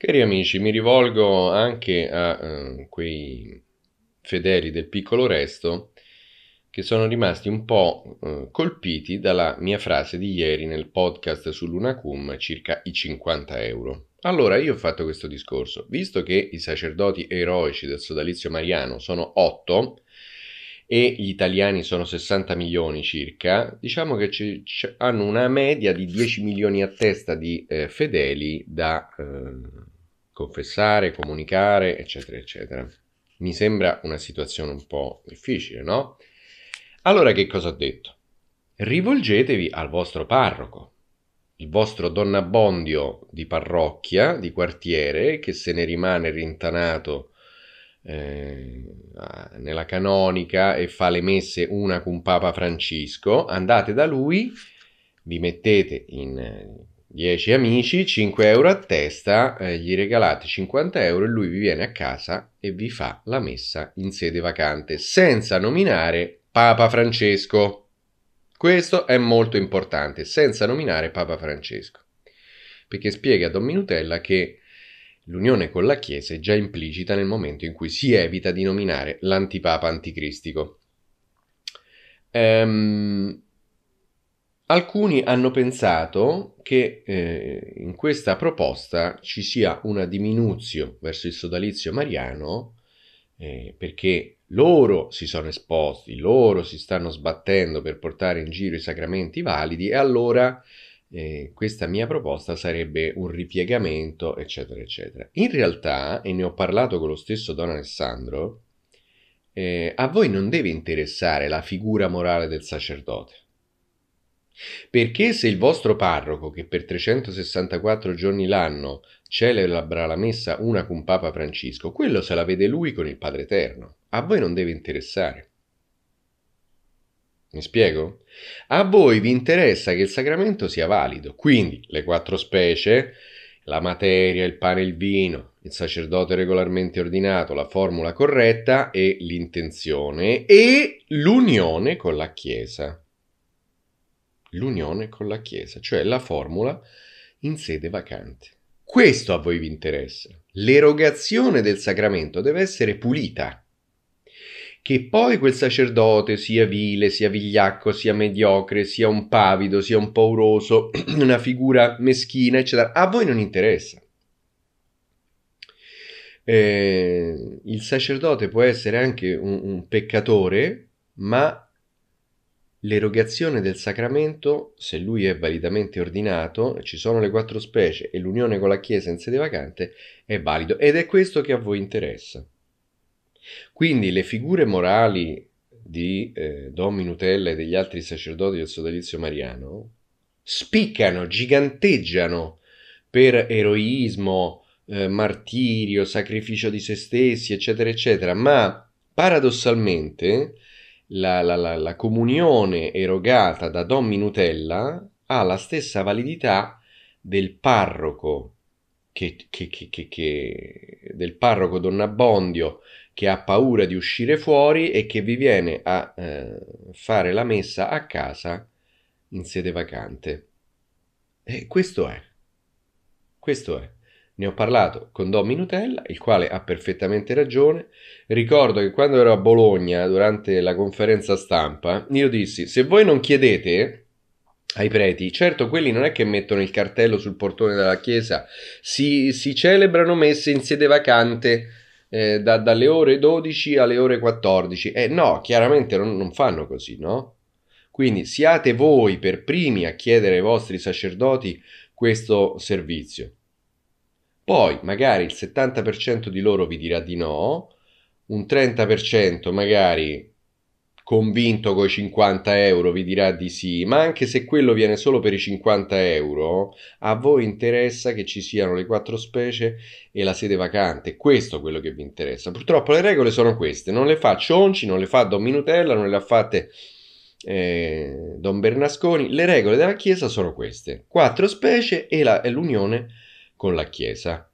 Cari amici, mi rivolgo anche a eh, quei fedeli del piccolo resto che sono rimasti un po' eh, colpiti dalla mia frase di ieri nel podcast sull'Unacum circa i 50 euro. Allora, io ho fatto questo discorso. Visto che i sacerdoti eroici del sodalizio mariano sono 8 e gli italiani sono 60 milioni circa, diciamo che c- c- hanno una media di 10 milioni a testa di eh, fedeli da eh, confessare, comunicare, eccetera, eccetera. Mi sembra una situazione un po' difficile, no? Allora che cosa ho detto? Rivolgetevi al vostro parroco, il vostro donnabondio di parrocchia, di quartiere, che se ne rimane rintanato eh, nella canonica e fa le messe una con Papa Francesco, andate da lui, vi mettete in 10 amici, 5 euro a testa, eh, gli regalate 50 euro e lui vi viene a casa e vi fa la messa in sede vacante, senza nominare Papa Francesco. Questo è molto importante, senza nominare Papa Francesco, perché spiega a Don Minutella che l'unione con la Chiesa è già implicita nel momento in cui si evita di nominare l'antipapa anticristico. Ehm, Alcuni hanno pensato che eh, in questa proposta ci sia una diminuzio verso il sodalizio mariano eh, perché loro si sono esposti, loro si stanno sbattendo per portare in giro i sacramenti validi e allora eh, questa mia proposta sarebbe un ripiegamento, eccetera, eccetera. In realtà, e ne ho parlato con lo stesso Don Alessandro, eh, a voi non deve interessare la figura morale del sacerdote perché se il vostro parroco, che per 364 giorni l'anno celebra la messa una con Papa Francesco, quello se la vede lui con il Padre Eterno, a voi non deve interessare. Mi spiego? A voi vi interessa che il sacramento sia valido, quindi le quattro specie, la materia, il pane e il vino, il sacerdote regolarmente ordinato, la formula corretta e l'intenzione e l'unione con la Chiesa l'unione con la Chiesa, cioè la formula in sede vacante. Questo a voi vi interessa. L'erogazione del sacramento deve essere pulita. Che poi quel sacerdote sia vile, sia vigliacco, sia mediocre, sia un pavido, sia un pauroso, una figura meschina, eccetera, a voi non interessa. Eh, il sacerdote può essere anche un, un peccatore, ma L'erogazione del sacramento, se lui è validamente ordinato, ci sono le quattro specie e l'unione con la Chiesa in sede vacante, è valido ed è questo che a voi interessa. Quindi le figure morali di eh, Don Minutella e degli altri sacerdoti del sodalizio mariano spiccano, giganteggiano per eroismo, eh, martirio, sacrificio di se stessi, eccetera, eccetera, ma paradossalmente la, la, la, la comunione erogata da Don Minutella ha la stessa validità del parroco, che, che, che, del parroco Don Abbondio che ha paura di uscire fuori e che vi viene a eh, fare la messa a casa in sede vacante. E questo è. Questo è. Ne ho parlato con Dommi Nutella, il quale ha perfettamente ragione. Ricordo che quando ero a Bologna durante la conferenza stampa, io dissi: se voi non chiedete ai preti, certo quelli non è che mettono il cartello sul portone della chiesa, si, si celebrano messe in sede vacante. Eh, da, dalle ore 12 alle ore 14 e eh, no, chiaramente non, non fanno così, no? Quindi siate voi per primi a chiedere ai vostri sacerdoti questo servizio. Poi magari il 70% di loro vi dirà di no, un 30% magari convinto con i 50 euro vi dirà di sì, ma anche se quello viene solo per i 50 euro, a voi interessa che ci siano le quattro specie e la sede vacante, questo è quello che vi interessa. Purtroppo le regole sono queste, non le fa Cionci, non le fa Don Minutella, non le ha fatte eh, Don Bernasconi, le regole della Chiesa sono queste, quattro specie e, la, e l'unione con la Chiesa.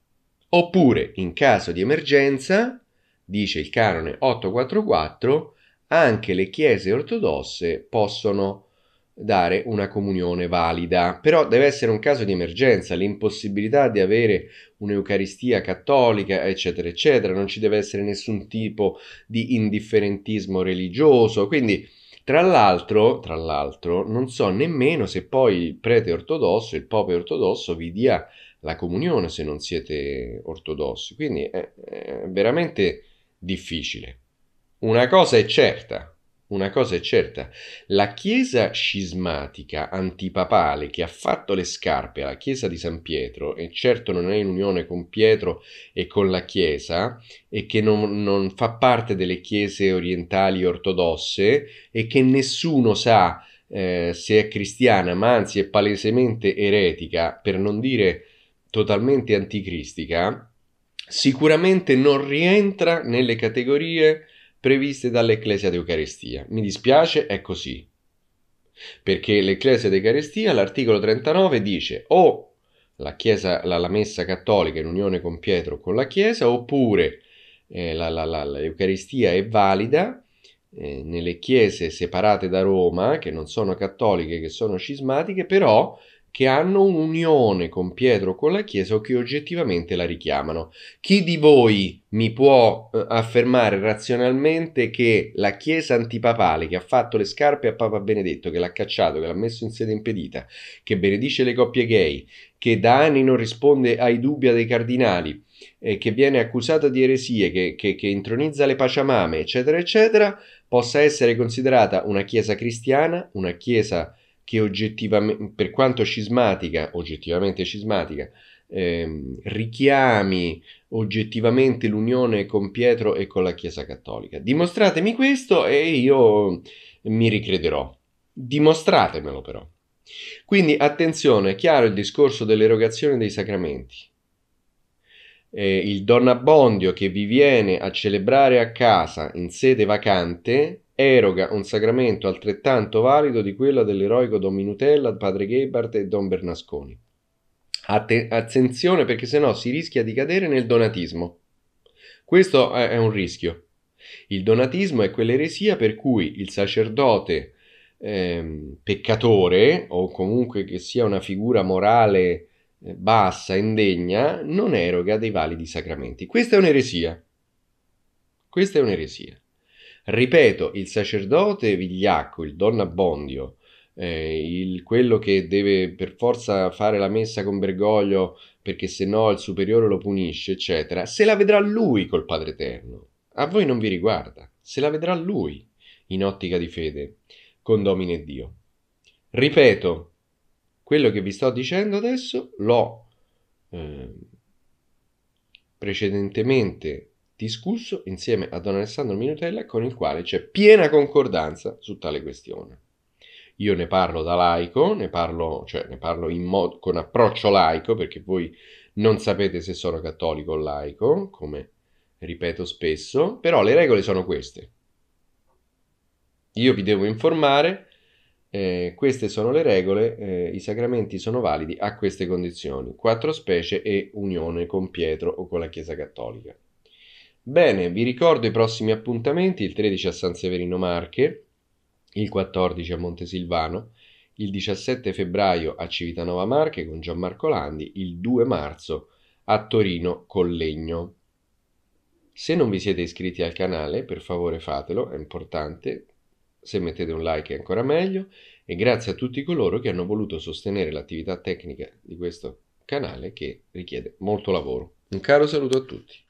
Oppure, in caso di emergenza, dice il canone 844, anche le chiese ortodosse possono dare una comunione valida, però deve essere un caso di emergenza, l'impossibilità di avere un'Eucaristia cattolica, eccetera, eccetera, non ci deve essere nessun tipo di indifferentismo religioso, quindi tra l'altro, tra l'altro, non so nemmeno se poi il prete ortodosso, il pope ortodosso vi dia la comunione se non siete ortodossi, quindi è, è veramente difficile. Una cosa è certa, una cosa è certa, la chiesa scismatica antipapale che ha fatto le scarpe alla chiesa di San Pietro, e certo non è in unione con Pietro e con la chiesa, e che non, non fa parte delle chiese orientali ortodosse, e che nessuno sa eh, se è cristiana, ma anzi è palesemente eretica, per non dire totalmente anticristica, sicuramente non rientra nelle categorie previste dall'Ecclesia d'Eucarestia. Mi dispiace, è così. Perché l'Ecclesia d'Eucarestia, l'articolo 39, dice o la, chiesa, la, la messa cattolica in unione con Pietro o con la Chiesa, oppure eh, la, l'Eucaristia è valida eh, nelle chiese separate da Roma, che non sono cattoliche, che sono scismatiche, però che hanno un'unione con Pietro o con la Chiesa o che oggettivamente la richiamano. Chi di voi mi può eh, affermare razionalmente che la Chiesa antipapale che ha fatto le scarpe a Papa Benedetto, che l'ha cacciato, che l'ha messo in sede impedita, che benedice le coppie gay, che da anni non risponde ai dubbi dei cardinali, eh, che viene accusata di eresie, che, che, che intronizza le paciamame, eccetera, eccetera, possa essere considerata una Chiesa cristiana, una Chiesa che oggettivamente, per quanto scismatica, oggettivamente scismatica, ehm, richiami oggettivamente l'unione con Pietro e con la Chiesa Cattolica. Dimostratemi questo e io mi ricrederò. Dimostratemelo però. Quindi attenzione, è chiaro il discorso dell'erogazione dei sacramenti. Eh, il Don Abbondio che vi viene a celebrare a casa in sede vacante eroga un sacramento altrettanto valido di quello dell'eroico Don Minutella, Padre Gebhardt e Don Bernasconi. Atten- attenzione perché sennò si rischia di cadere nel donatismo. Questo è un rischio. Il donatismo è quell'eresia per cui il sacerdote eh, peccatore, o comunque che sia una figura morale eh, bassa, indegna, non eroga dei validi sacramenti. Questa è un'eresia. Questa è un'eresia. Ripeto, il sacerdote vigliacco, il don abbondio, eh, il, quello che deve per forza fare la messa con Bergoglio perché se no il superiore lo punisce, eccetera, se la vedrà lui col Padre Eterno. A voi non vi riguarda, se la vedrà lui in ottica di fede, con Domine Dio. Ripeto, quello che vi sto dicendo adesso l'ho eh, precedentemente discusso insieme a Don Alessandro Minutella con il quale c'è piena concordanza su tale questione. Io ne parlo da laico, ne parlo, cioè, ne parlo mod- con approccio laico perché voi non sapete se sono cattolico o laico, come ripeto spesso, però le regole sono queste. Io vi devo informare, eh, queste sono le regole, eh, i sacramenti sono validi a queste condizioni, quattro specie e unione con Pietro o con la Chiesa Cattolica. Bene, vi ricordo i prossimi appuntamenti, il 13 a San Severino Marche, il 14 a Montesilvano, il 17 febbraio a Civitanova Marche con Gianmarco Landi, il 2 marzo a Torino Collegno. Se non vi siete iscritti al canale, per favore fatelo, è importante. Se mettete un like è ancora meglio e grazie a tutti coloro che hanno voluto sostenere l'attività tecnica di questo canale che richiede molto lavoro. Un caro saluto a tutti.